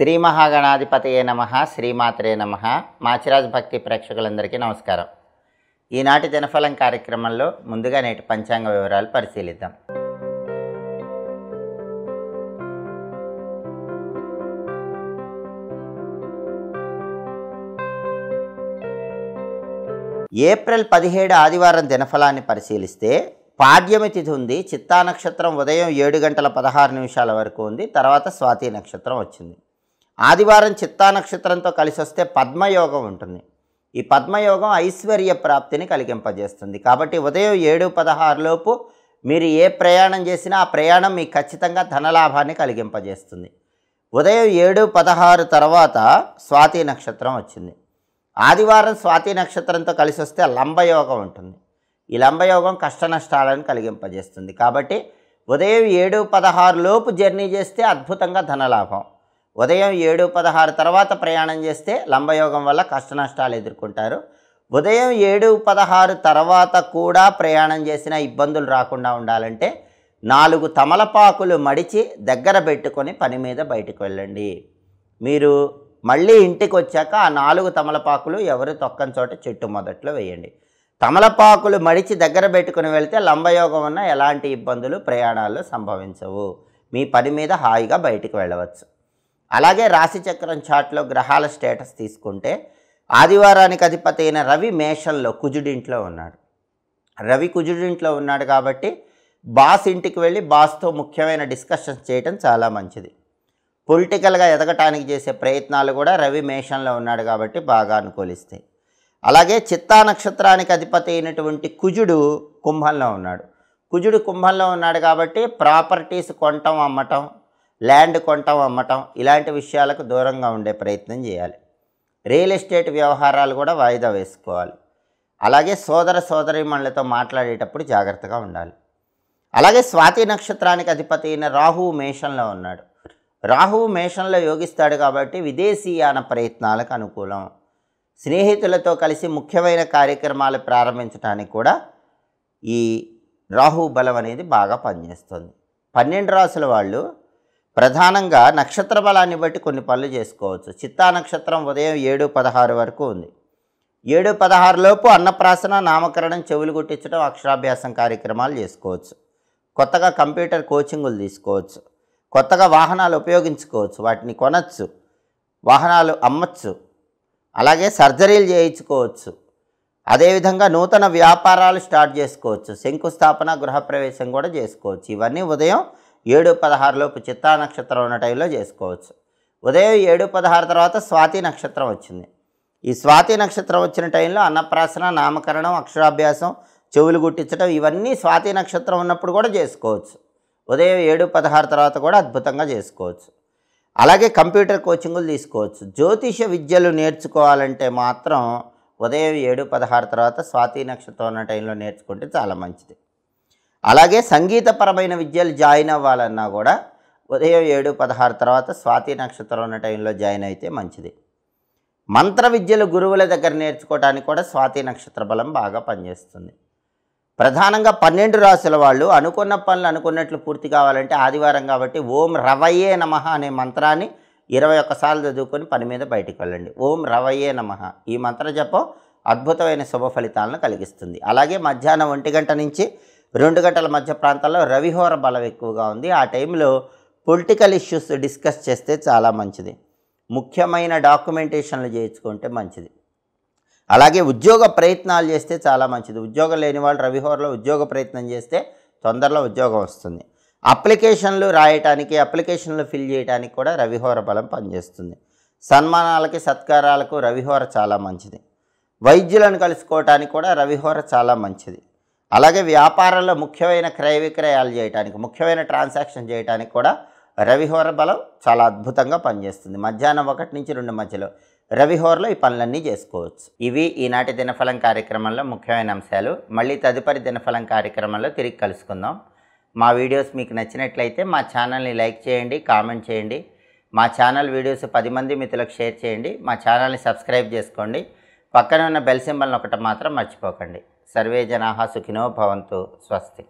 శ్రీ మహాగణాధిపతయే నమ శ్రీమాత్రే నమ మాచిరాజ్ భక్తి ప్రేక్షకులందరికీ నమస్కారం ఈనాటి దినఫలం కార్యక్రమంలో ముందుగా నేటి పంచాంగ వివరాలు పరిశీలిద్దాం ఏప్రిల్ పదిహేడు ఆదివారం దినఫలాన్ని పరిశీలిస్తే పాడ్యమి తిథి ఉంది చిత్తా నక్షత్రం ఉదయం ఏడు గంటల పదహారు నిమిషాల వరకు ఉంది తర్వాత స్వాతి నక్షత్రం వచ్చింది ఆదివారం చిత్తా నక్షత్రంతో కలిసి వస్తే పద్మయోగం ఉంటుంది ఈ పద్మయోగం ఐశ్వర్య ప్రాప్తిని కలిగింపజేస్తుంది కాబట్టి ఉదయం ఏడు పదహారులోపు మీరు ఏ ప్రయాణం చేసినా ఆ ప్రయాణం మీకు ఖచ్చితంగా ధనలాభాన్ని కలిగింపజేస్తుంది ఉదయం ఏడు పదహారు తర్వాత స్వాతి నక్షత్రం వచ్చింది ఆదివారం స్వాతి నక్షత్రంతో కలిసి వస్తే లంబయోగం ఉంటుంది ఈ లంబయోగం కష్ట నష్టాలను కలిగింపజేస్తుంది కాబట్టి ఉదయం ఏడు పదహారులోపు జర్నీ చేస్తే అద్భుతంగా ధనలాభం ఉదయం ఏడు పదహారు తర్వాత ప్రయాణం చేస్తే లంబయోగం వల్ల కష్టనష్టాలు ఎదుర్కొంటారు ఉదయం ఏడు పదహారు తర్వాత కూడా ప్రయాణం చేసిన ఇబ్బందులు రాకుండా ఉండాలంటే నాలుగు తమలపాకులు మడిచి దగ్గర పెట్టుకొని పని మీద బయటకు వెళ్ళండి మీరు మళ్ళీ ఇంటికి వచ్చాక ఆ నాలుగు తమలపాకులు ఎవరు తొక్కని చోట చెట్టు మొదట్లో వేయండి తమలపాకులు మడిచి దగ్గర పెట్టుకుని వెళ్తే లంబయోగం ఉన్న ఎలాంటి ఇబ్బందులు ప్రయాణాల్లో సంభవించవు మీ పని మీద హాయిగా బయటకు వెళ్ళవచ్చు అలాగే రాశిచక్రం చాట్లో గ్రహాల స్టేటస్ తీసుకుంటే ఆదివారానికి అధిపతి అయిన రవి మేషంలో కుజుడింట్లో ఉన్నాడు రవి కుజుడింట్లో ఉన్నాడు కాబట్టి బాస్ ఇంటికి వెళ్ళి బాస్తో ముఖ్యమైన డిస్కషన్స్ చేయటం చాలా మంచిది పొలిటికల్గా ఎదగటానికి చేసే ప్రయత్నాలు కూడా రవి మేషంలో ఉన్నాడు కాబట్టి బాగా అనుకూలిస్తాయి అలాగే చిత్తా నక్షత్రానికి అధిపతి అయినటువంటి కుజుడు కుంభంలో ఉన్నాడు కుజుడు కుంభంలో ఉన్నాడు కాబట్టి ప్రాపర్టీస్ కొనటం అమ్మటం ల్యాండ్ కొనటం అమ్మటం ఇలాంటి విషయాలకు దూరంగా ఉండే ప్రయత్నం చేయాలి రియల్ ఎస్టేట్ వ్యవహారాలు కూడా వాయిదా వేసుకోవాలి అలాగే సోదర సోదరిమణులతో మాట్లాడేటప్పుడు జాగ్రత్తగా ఉండాలి అలాగే స్వాతి నక్షత్రానికి అధిపతి అయిన రాహువు మేషంలో ఉన్నాడు రాహువు మేషంలో యోగిస్తాడు కాబట్టి విదేశీయాన ప్రయత్నాలకు అనుకూలం స్నేహితులతో కలిసి ముఖ్యమైన కార్యక్రమాలు ప్రారంభించడానికి కూడా ఈ రాహు బలం అనేది బాగా పనిచేస్తుంది పన్నెండు రాసుల వాళ్ళు ప్రధానంగా నక్షత్ర బలాన్ని బట్టి కొన్ని పనులు చేసుకోవచ్చు చిత్తా నక్షత్రం ఉదయం ఏడు పదహారు వరకు ఉంది ఏడు పదహారులోపు అన్నప్రాసన నామకరణం చెవులు కొట్టించడం అక్షరాభ్యాసం కార్యక్రమాలు చేసుకోవచ్చు కొత్తగా కంప్యూటర్ కోచింగులు తీసుకోవచ్చు కొత్తగా వాహనాలు ఉపయోగించుకోవచ్చు వాటిని కొనచ్చు వాహనాలు అమ్మచ్చు అలాగే సర్జరీలు చేయించుకోవచ్చు అదేవిధంగా నూతన వ్యాపారాలు స్టార్ట్ చేసుకోవచ్చు శంకుస్థాపన గృహప్రవేశం కూడా చేసుకోవచ్చు ఇవన్నీ ఉదయం ఏడు పదహారులోపు చిత్తా నక్షత్రం ఉన్న టైంలో చేసుకోవచ్చు ఉదయం ఏడు పదహారు తర్వాత స్వాతి నక్షత్రం వచ్చింది ఈ స్వాతి నక్షత్రం వచ్చిన టైంలో అన్నప్రాసన నామకరణం అక్షరాభ్యాసం చెవులు గుట్టించడం ఇవన్నీ స్వాతి నక్షత్రం ఉన్నప్పుడు కూడా చేసుకోవచ్చు ఉదయం ఏడు పదహారు తర్వాత కూడా అద్భుతంగా చేసుకోవచ్చు అలాగే కంప్యూటర్ కోచింగులు తీసుకోవచ్చు జ్యోతిష విద్యలు నేర్చుకోవాలంటే మాత్రం ఉదయం ఏడు పదహారు తర్వాత స్వాతి నక్షత్రం ఉన్న టైంలో నేర్చుకుంటే చాలా మంచిది అలాగే సంగీతపరమైన విద్యలు జాయిన్ అవ్వాలన్నా కూడా ఉదయం ఏడు పదహారు తర్వాత స్వాతి నక్షత్రం ఉన్న టైంలో జాయిన్ అయితే మంచిది మంత్ర విద్యలు గురువుల దగ్గర నేర్చుకోవడానికి కూడా స్వాతి నక్షత్ర బలం బాగా పనిచేస్తుంది ప్రధానంగా పన్నెండు రాసుల వాళ్ళు అనుకున్న పనులు అనుకున్నట్లు పూర్తి కావాలంటే ఆదివారం కాబట్టి ఓం రవయ్యే నమ అనే మంత్రాన్ని ఇరవై ఒక్కసార్లు చదువుకొని పని మీద బయటికి వెళ్ళండి ఓం రవయ్యే నమ ఈ మంత్ర జపం అద్భుతమైన శుభ ఫలితాలను కలిగిస్తుంది అలాగే మధ్యాహ్నం ఒంటి గంట నుంచి రెండు గంటల మధ్య ప్రాంతాల్లో రవిహోర బలం ఎక్కువగా ఉంది ఆ టైంలో పొలిటికల్ ఇష్యూస్ డిస్కస్ చేస్తే చాలా మంచిది ముఖ్యమైన డాక్యుమెంటేషన్లు చేయించుకుంటే మంచిది అలాగే ఉద్యోగ ప్రయత్నాలు చేస్తే చాలా మంచిది ఉద్యోగం లేని వాళ్ళు రవిహోరలో ఉద్యోగ ప్రయత్నం చేస్తే తొందరలో ఉద్యోగం వస్తుంది అప్లికేషన్లు రాయటానికి అప్లికేషన్లు ఫిల్ చేయడానికి కూడా రవిహోర బలం పనిచేస్తుంది సన్మానాలకి సత్కారాలకు రవిహోర చాలా మంచిది వైద్యులను కలుసుకోవటానికి కూడా రవిహోర చాలా మంచిది అలాగే వ్యాపారంలో ముఖ్యమైన క్రయ విక్రయాలు చేయడానికి ముఖ్యమైన ట్రాన్సాక్షన్ చేయడానికి కూడా రవిహోర బలం చాలా అద్భుతంగా పనిచేస్తుంది మధ్యాహ్నం ఒకటి నుంచి రెండు మధ్యలో రవిహోరలో ఈ పనులన్నీ చేసుకోవచ్చు ఇవి ఈనాటి దినఫలం కార్యక్రమంలో ముఖ్యమైన అంశాలు మళ్ళీ తదుపరి దినఫలం కార్యక్రమంలో తిరిగి కలుసుకుందాం మా వీడియోస్ మీకు నచ్చినట్లయితే మా ఛానల్ని లైక్ చేయండి కామెంట్ చేయండి మా ఛానల్ వీడియోస్ పది మంది మిత్రులకు షేర్ చేయండి మా ఛానల్ని సబ్స్క్రైబ్ చేసుకోండి పక్కన ఉన్న బెల్ సింబల్ని ఒకటి మాత్రం మర్చిపోకండి సర్వే జనా సుఖినో భవంతు స్వస్తి